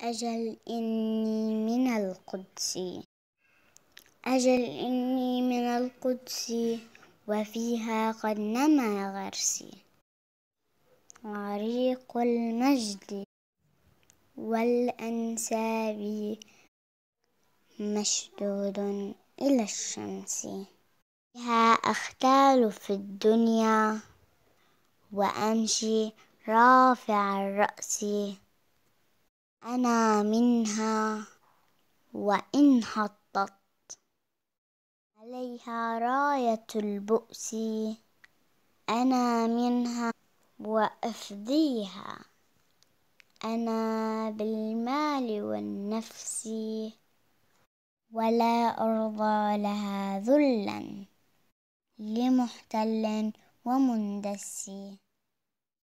أجل إني من القدس أجل إني من القدس وفيها قد نما غرسي عريق المجد والأنساب مشدود إلى الشمس بها أختال في الدنيا وأمشي رافع الرأس أنا منها وإن حطت عليها راية البؤس أنا منها وأفديها أنا بالمال والنفس ولا أرضى لها ذلا لمحتل ومندس